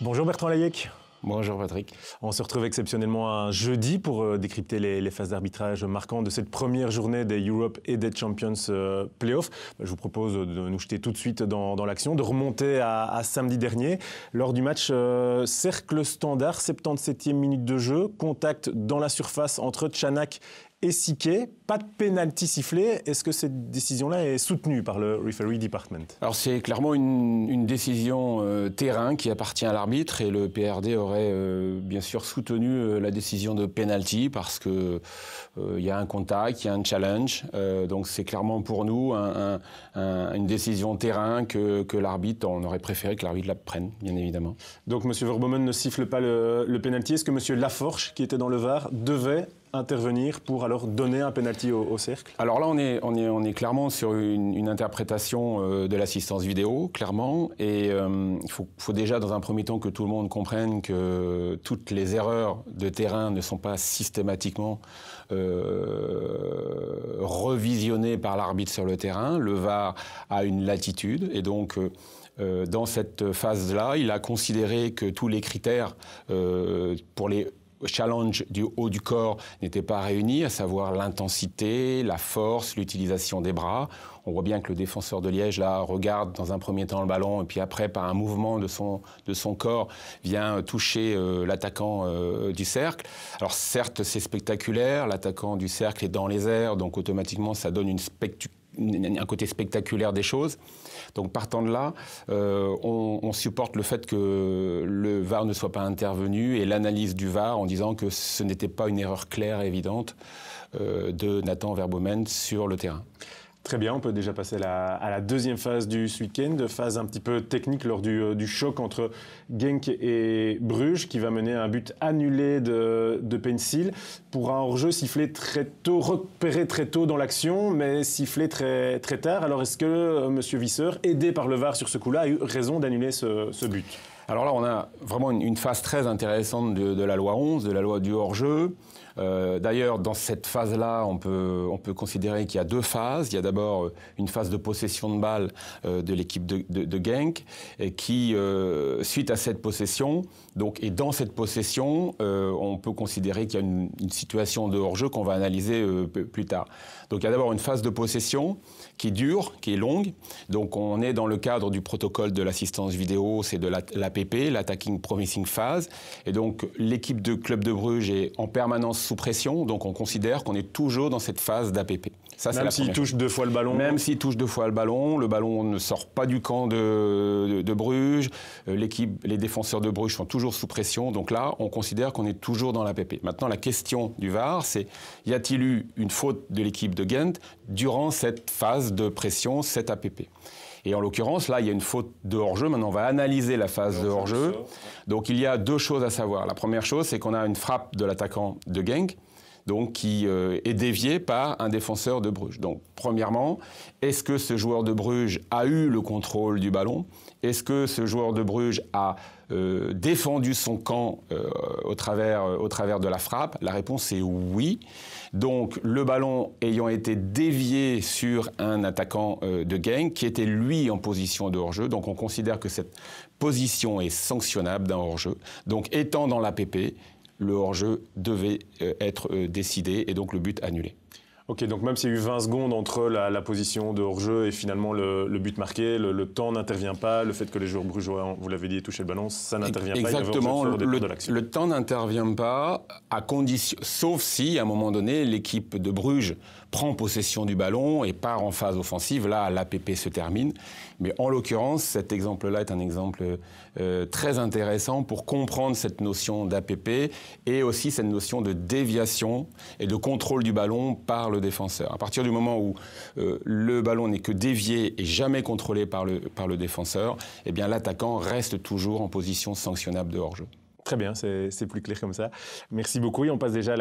Bonjour Bertrand Layec. Bonjour Patrick. On se retrouve exceptionnellement un jeudi pour euh, décrypter les, phases d'arbitrage marquantes de cette première journée des Europe et des Champions euh, Playoffs. Je vous propose de nous jeter tout de suite dans, l'action, de remonter à, samedi dernier lors du match euh, cercle standard, 77e minute de jeu, contact dans la surface entre Chanak Essiqué, pas de pénalty sifflé. Est-ce que cette décision-là est soutenue par le referee department Alors c'est clairement une, décision euh, terrain qui appartient à l'arbitre et le PRD aurait euh, bien sûr soutenu euh, la décision de penalty parce qu'il il y a un contact, il y a un challenge. donc c'est clairement pour nous une décision terrain que, l'arbitre, on aurait préféré que l'arbitre la prenne, bien évidemment. Donc M. Verbomen ne siffle pas le, le penalty. Est-ce que M. Laforche, qui était dans le VAR, devait intervenir pour alors donner un penalty au, cercle Alors là, on est, on est, on est clairement sur une, interprétation euh, de l'assistance vidéo, clairement. Et euh, il faut, déjà, dans un premier temps, que tout le monde comprenne que toutes les erreurs de terrain ne sont pas systématiquement euh, revisionnées par l'arbitre sur le terrain. Le VAR a une latitude et donc. dans cette phase-là, il a considéré que tous les critères pour les challenge du haut du corps n'était pas réuni, à savoir l'intensité, la force, l'utilisation des bras. On voit bien que le défenseur de Liège, là, regarde dans un premier temps le ballon, et puis après, par un mouvement de son, de son corps, vient toucher euh, l'attaquant euh, du cercle. Alors certes, c'est spectaculaire, l'attaquant du cercle est dans les airs, donc automatiquement, ça donne une spectaculaire un côté spectaculaire des choses. Donc partant de là, euh, on, supporte le fait que le VAR ne soit pas intervenu et l'analyse du VAR en disant que ce n'était pas une erreur claire et évidente euh, de Nathan Verbomen sur le terrain. Très bien, on peut déjà passer à la, deuxième phase du week-end, phase un petit peu technique lors euh, du, choc entre Genk et Bruges qui va mener à un but annulé de, de Pencil pour un hors-jeu sifflé très tôt, repéré très tôt dans l'action, mais sifflé très, très tard. Alors est-ce que euh, Monsieur M. Visseur, aidé par le VAR sur ce coup-là, a eu raison d'annuler ce, ce but alors là, on a vraiment une, une phase très intéressante de, de, la loi 11, de la loi du hors-jeu, euh, d'ailleurs, dans cette phase-là, on peut, on peut considérer qu'il y a deux phases. Il y a d'abord euh, une phase de possession de balle euh, de l'équipe de, de, Genk, qui, suite à cette possession, donc, et dans cette possession, on peut considérer qu'il y a une, une situation de hors-jeu qu'on va analyser plus tard. Donc il y a d'abord une phase de possession qui dure, qui est longue. Donc on est dans le cadre du protocole de l'assistance vidéo, c'est de l'APP, l'Attacking Promising Phase. Et donc l'équipe de Club de Bruges est en permanence sous pression, donc on considère qu'on est toujours dans cette phase d'APP. Ça, Même s'il touche deux fois le ballon Même s'il touche deux fois le ballon, le ballon ne sort pas du camp de, Bruges, euh, l'équipe, les défenseurs de Bruges sont toujours sous pression, donc là, on considère qu'on est toujours dans l'APP. Maintenant, la question du VAR, c'est y a-t-il eu une faute de l'équipe de Ghent durant cette phase de pression, cette APP et en l'occurrence, là, il y a une faute de hors-jeu. Maintenant, on va analyser la phase de hors-jeu. Donc, il y a deux choses à savoir. La première chose, c'est qu'on a une frappe de l'attaquant de gang, donc qui euh, est dévié par un défenseur de Bruges. Donc, premièrement, est-ce que ce joueur de Bruges a eu le contrôle du ballon Est-ce que ce joueur de Bruges a euh, défendu son camp euh, au, travers, de la frappe La réponse est oui. Donc, le ballon ayant été dévié sur un attaquant de gang qui était lui en position de hors-jeu, donc on considère que cette position est sanctionnable d'un hors-jeu. Donc, étant dans l'APP, le hors-jeu devait euh, être euh, décidé et donc le but annulé. Ok, donc même s'il y a eu 20 secondes entre la, position de hors-jeu et finalement le, but marqué, le, temps n'intervient pas, le fait que les joueurs brugeois, vous l'avez dit, aient touché le ballon, ça n'intervient pas. Exactement, le, le temps n'intervient pas, à condition, sauf si à un moment donné l'équipe de Bruges prend possession du ballon et part en phase offensive. Là, l'APP se termine. Mais en l'occurrence, cet exemple-là est un exemple euh, très intéressant pour comprendre cette notion d'APP et aussi cette notion de déviation et de contrôle du ballon par le défenseur. À partir du moment où euh, le ballon n'est que dévié et jamais contrôlé par le, par le défenseur, eh bien l'attaquant reste toujours en position sanctionnable de hors-jeu. Très bien, c'est plus clair comme ça. Merci beaucoup. Et on passe déjà à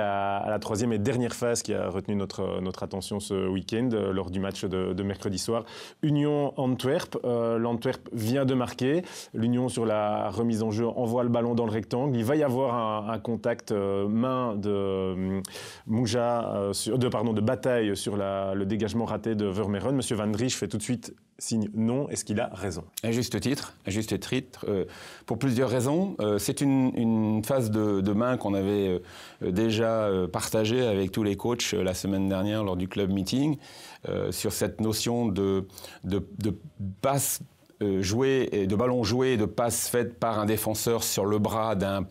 la, troisième et dernière phase qui a retenu notre, notre attention ce week-end euh, lors du match de, mercredi soir. Union-Antwerp. Euh, L'Antwerp vient de marquer. L'Union, sur la remise en jeu, envoie le ballon dans le rectangle. Il va y avoir un, contact euh, main de, mm, Mouja, pardon, de bataille sur le dégagement raté de Vermeeren. Monsieur Van Driesch fait tout de suite signe non. Est-ce qu'il a raison À juste titre. À juste titre. pour plusieurs raisons. c'est une une, phase de, main qu'on avait euh, déjà euh, partagée avec tous les coachs euh, la semaine dernière lors du club meeting sur cette notion de, passe jouée et de ballon joué et de passe faite par un défenseur sur le bras d'un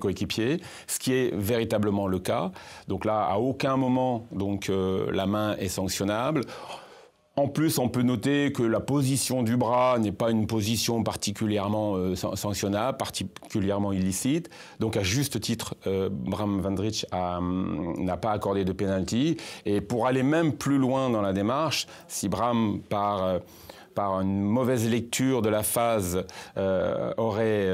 coéquipier, ce qui est véritablement le cas. Donc là, à aucun moment, donc la main est sanctionnable. En plus, on peut noter que la position du bras n'est pas une position particulièrement euh, sanctionnable, particulièrement illicite. Donc, à juste titre, euh, Bram Vandrich hum, n'a pas accordé de pénalty. Et pour aller même plus loin dans la démarche, si Bram, par, euh, par une mauvaise lecture de la phase, aurait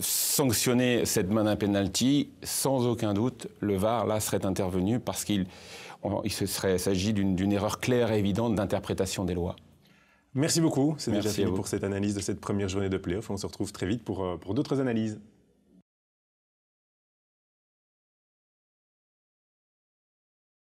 sanctionné cette main d'un penalty, sans aucun doute, le VAR, là, serait intervenu parce qu'il il s'agit d'une erreur claire et évidente d'interprétation des lois. Merci beaucoup. C'est déjà fini pour cette analyse de cette première journée de playoff. On se retrouve très vite pour euh, d'autres analyses.